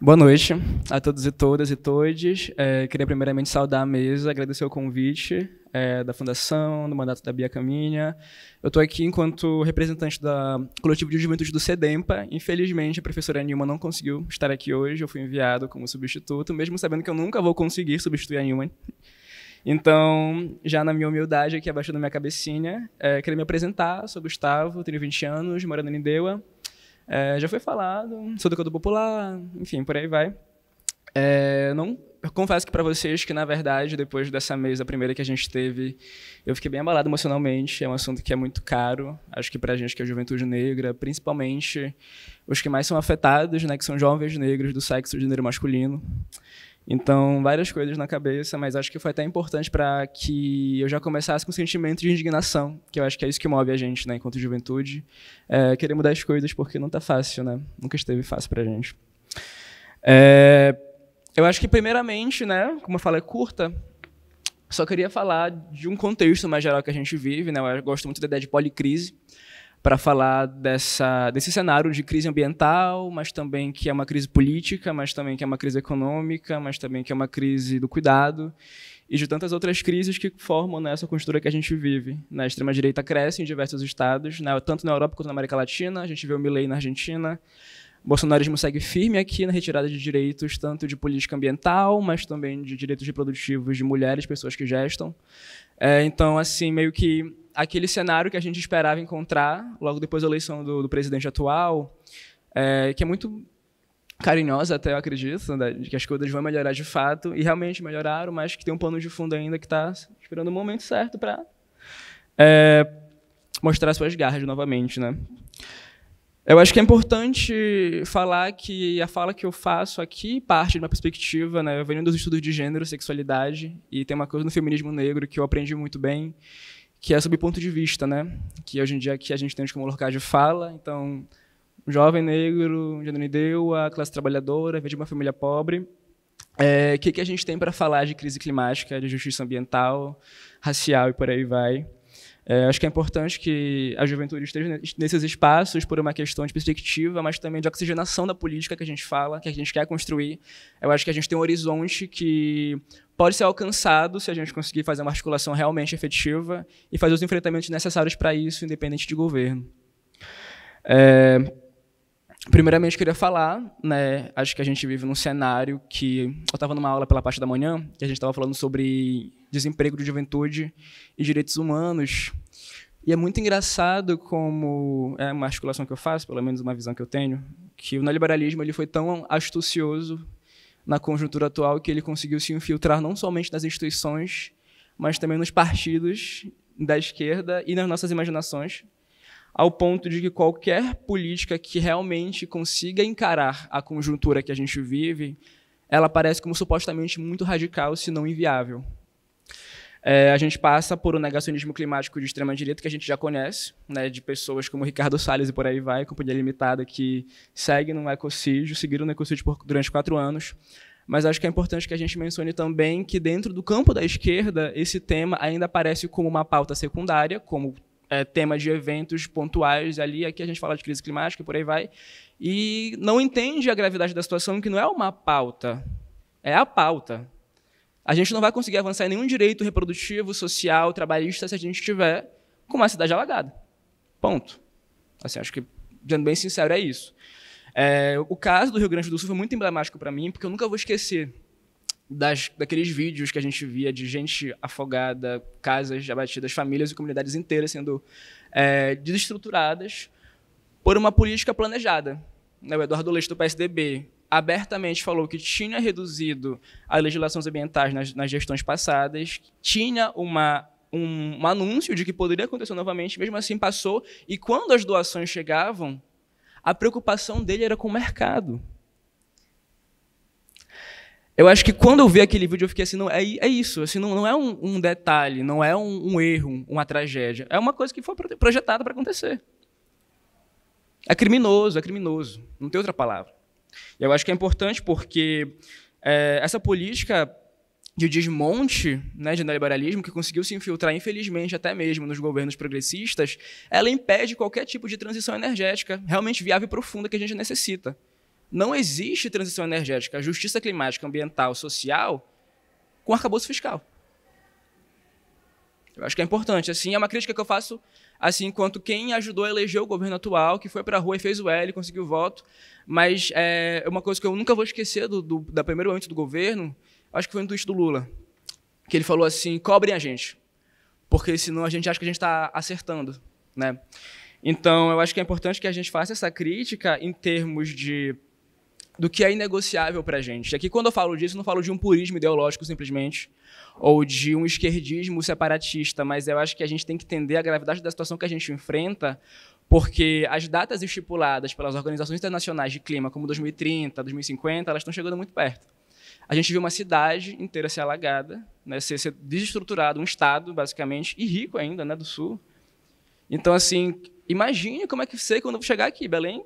Boa noite a todos e todas e todes. É, queria primeiramente saudar a mesa, agradecer o convite é, da Fundação, do mandato da Bia Caminha. Eu estou aqui enquanto representante da coletivo de juventude do SEDEMPA. Infelizmente, a professora Nilma não conseguiu estar aqui hoje. Eu fui enviado como substituto, mesmo sabendo que eu nunca vou conseguir substituir a Nilma. Então, já na minha humildade aqui abaixo da minha cabecinha, é, queria me apresentar. Sou Gustavo, tenho 20 anos, morando em Deua. É, já foi falado, sou educador popular, enfim, por aí vai. É, não, confesso que para vocês que, na verdade, depois dessa mesa primeira que a gente teve, eu fiquei bem abalado emocionalmente. É um assunto que é muito caro. Acho que para a gente que é juventude negra, principalmente os que mais são afetados, né, que são jovens negros do sexo de gênero masculino. Então, várias coisas na cabeça, mas acho que foi até importante para que eu já começasse com um sentimento de indignação, que eu acho que é isso que move a gente, né, enquanto juventude. É, querer mudar as coisas porque não tá fácil, né? Nunca esteve fácil a gente. É, eu acho que, primeiramente, né, como eu falei, é curta, só queria falar de um contexto mais geral que a gente vive, né? Eu gosto muito da ideia de policrise para falar dessa, desse cenário de crise ambiental, mas também que é uma crise política, mas também que é uma crise econômica, mas também que é uma crise do cuidado e de tantas outras crises que formam nessa né, cultura que a gente vive. Na extrema-direita cresce em diversos estados, né, tanto na Europa quanto na América Latina. A gente vê o Milley na Argentina, o bolsonarismo segue firme aqui na retirada de direitos, tanto de política ambiental, mas também de direitos reprodutivos de mulheres, pessoas que gestam. É, então, assim, meio que aquele cenário que a gente esperava encontrar logo depois da eleição do, do presidente atual, é, que é muito carinhosa até, eu acredito, né, de que as coisas vão melhorar de fato, e realmente melhoraram, mas que tem um pano de fundo ainda que está esperando o momento certo para é, mostrar suas garras novamente, né? Eu acho que é importante falar que a fala que eu faço aqui parte de uma perspectiva, né? Eu venho dos estudos de gênero, sexualidade, e tem uma coisa no feminismo negro que eu aprendi muito bem, que é sobre ponto de vista, né? Que hoje em dia aqui a gente tem como local de fala, então, um jovem negro, um deu a classe trabalhadora, vem de uma família pobre. É, o é, que, que a gente tem para falar de crise climática, de justiça ambiental, racial e por aí vai? É, acho que é importante que a juventude esteja nesses espaços por uma questão de perspectiva, mas também de oxigenação da política que a gente fala, que a gente quer construir. Eu acho que a gente tem um horizonte que pode ser alcançado se a gente conseguir fazer uma articulação realmente efetiva e fazer os enfrentamentos necessários para isso, independente de governo. É, Primeiramente, queria falar, né? Acho que a gente vive num cenário que. Eu estava numa aula pela parte da manhã, que a gente estava falando sobre desemprego de juventude e direitos humanos. E é muito engraçado como. É uma articulação que eu faço, pelo menos uma visão que eu tenho, que o neoliberalismo ele foi tão astucioso na conjuntura atual que ele conseguiu se infiltrar não somente nas instituições, mas também nos partidos da esquerda e nas nossas imaginações ao ponto de que qualquer política que realmente consiga encarar a conjuntura que a gente vive, ela parece como supostamente muito radical, se não inviável. É, a gente passa por um negacionismo climático de extrema direita que a gente já conhece, né, de pessoas como Ricardo Salles e por aí vai, Companhia Limitada, que segue no ecocídio, seguiram no ecocídio por, durante quatro anos. Mas acho que é importante que a gente mencione também que, dentro do campo da esquerda, esse tema ainda aparece como uma pauta secundária, como é, tema de eventos pontuais ali, aqui a gente fala de crise climática e por aí vai, e não entende a gravidade da situação, que não é uma pauta, é a pauta. A gente não vai conseguir avançar em nenhum direito reprodutivo, social, trabalhista, se a gente tiver com uma cidade alagada. Ponto. Assim, acho que, sendo bem sincero, é isso. É, o caso do Rio Grande do Sul foi muito emblemático para mim, porque eu nunca vou esquecer das, daqueles vídeos que a gente via de gente afogada, casas abatidas, famílias e comunidades inteiras sendo é, desestruturadas por uma política planejada. Né, o Eduardo Leite, do PSDB, abertamente falou que tinha reduzido as legislações ambientais nas, nas gestões passadas, tinha uma um, um, anúncio de que poderia acontecer novamente, mesmo assim passou, e quando as doações chegavam, a preocupação dele era com o mercado eu acho que quando eu vi aquele vídeo, eu fiquei assim, não, é, é isso, assim, não, não é um, um detalhe, não é um, um, erro, uma tragédia. É uma coisa que foi projetada para acontecer. É criminoso, é criminoso. Não tem outra palavra. E eu acho que é importante porque é, essa política de desmonte né, de neoliberalismo, que conseguiu se infiltrar, infelizmente, até mesmo nos governos progressistas, ela impede qualquer tipo de transição energética realmente viável e profunda que a gente necessita. Não existe transição energética, justiça climática, ambiental, social com arcabouço fiscal. Eu acho que é importante. Assim, é uma crítica que eu faço, assim, enquanto quem ajudou a eleger o governo atual, que foi para a rua e fez o L, conseguiu o voto. Mas é, é uma coisa que eu nunca vou esquecer do, do da primeiro antes do governo, acho que foi no tweet do Lula, que ele falou assim: cobrem a gente, porque senão a gente acha que a gente está acertando, né? Então, eu acho que é importante que a gente faça essa crítica em termos de do que é inegociável a gente. E aqui, quando eu falo disso, eu não falo de um purismo ideológico simplesmente, ou de um esquerdismo separatista, mas eu acho que a gente tem que entender a gravidade da situação que a gente enfrenta, porque as datas estipuladas pelas organizações internacionais de clima, como 2030, 2050, elas estão chegando muito perto. A gente viu uma cidade inteira ser alagada, né, ser, ser desestruturado, um estado, basicamente, e rico ainda, né, do sul. Então, assim, imagine como é que vai ser quando eu chegar aqui. Belém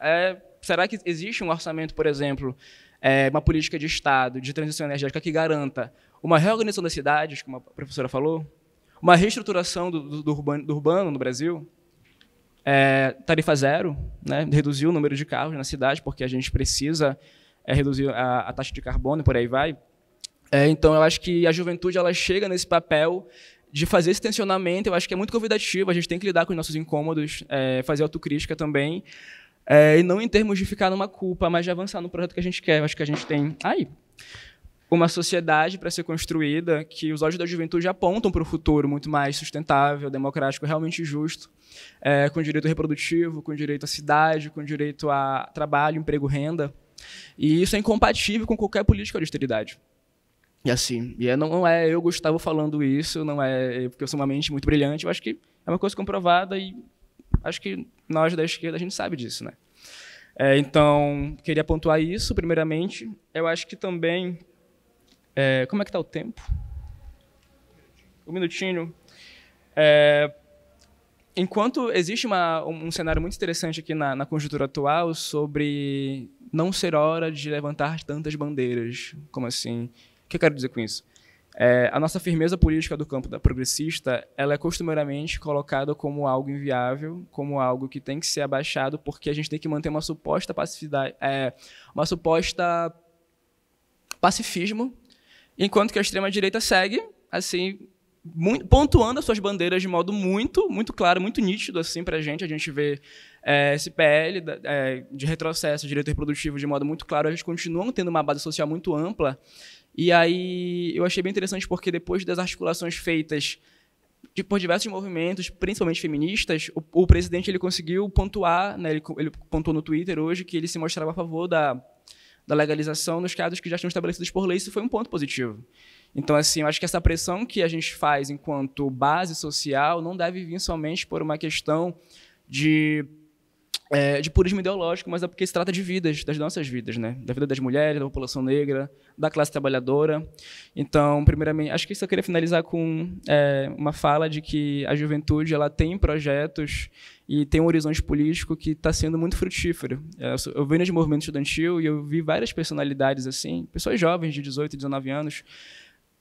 é será que existe um orçamento, por exemplo, é, uma política de Estado, de transição energética que garanta uma reorganização das cidades, como a professora falou, uma reestruturação do, do, do, urbano, do urbano, no Brasil, é, tarifa zero, né, reduzir o número de carros na cidade, porque a gente precisa é, reduzir a, a, taxa de carbono e por aí vai. É, então, eu acho que a juventude ela chega nesse papel de fazer esse tensionamento, eu acho que é muito convidativo, a gente tem que lidar com os nossos incômodos, é, fazer autocrítica também, é, e não em termos de ficar numa culpa, mas de avançar no projeto que a gente quer. acho que a gente tem aí uma sociedade para ser construída que os olhos da juventude apontam para o futuro muito mais sustentável, democrático, realmente justo, é, com direito reprodutivo, com direito à cidade, com direito a trabalho, emprego, renda. E isso é incompatível com qualquer política de austeridade. E assim, e é, não é eu, Gustavo, falando isso, não é porque eu sou uma mente muito brilhante, eu acho que é uma coisa comprovada e acho que nós da esquerda a gente sabe disso, né? É, então, queria pontuar isso, primeiramente. Eu acho que também. É, como é que está o tempo? Um minutinho. É, enquanto existe uma, um cenário muito interessante aqui na, na conjuntura atual sobre não ser hora de levantar tantas bandeiras, como assim? O que eu quero dizer com isso? É, a nossa firmeza política do campo da progressista, ela é costumeiramente colocada como algo inviável, como algo que tem que ser abaixado, porque a gente tem que manter uma suposta passividade, é, uma suposta pacifismo, enquanto que a extrema direita segue assim pontuando as suas bandeiras de modo muito, muito claro, muito nítido assim para a gente. A gente vê é, esse PL da, é, de retrocesso, direito reprodutivo de modo muito claro. A gente continua tendo uma base social muito ampla e aí eu achei bem interessante porque depois das articulações feitas de, por diversos movimentos, principalmente feministas, o, o presidente ele conseguiu pontuar, né, ele, ele pontuou no Twitter hoje que ele se mostrava a favor da, da legalização nos casos que já estão estabelecidos por lei, isso foi um ponto positivo. Então, assim, eu acho que essa pressão que a gente faz enquanto base social não deve vir somente por uma questão de é, de purismo ideológico, mas é porque se trata de vidas, das nossas vidas, né? Da vida das mulheres, da população negra, da classe trabalhadora. Então, primeiramente, acho que só queria finalizar com é, uma fala de que a juventude ela tem projetos e tem um horizonte político que está sendo muito frutífero. É, eu venho de movimento estudantil e eu vi várias personalidades assim, pessoas jovens de 18, 19 anos,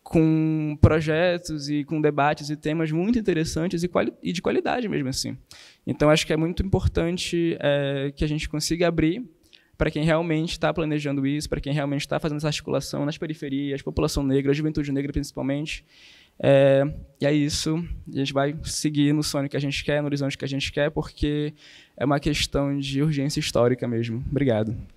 com projetos e com debates e temas muito interessantes e, e de qualidade mesmo assim. Então acho que é muito importante é, que a gente consiga abrir para quem realmente está planejando isso, para quem realmente está fazendo essa articulação nas periferias, população negra, juventude negra principalmente. É, e é isso. A gente vai seguir no sonho que a gente quer, no horizonte que a gente quer, porque é uma questão de urgência histórica mesmo. Obrigado.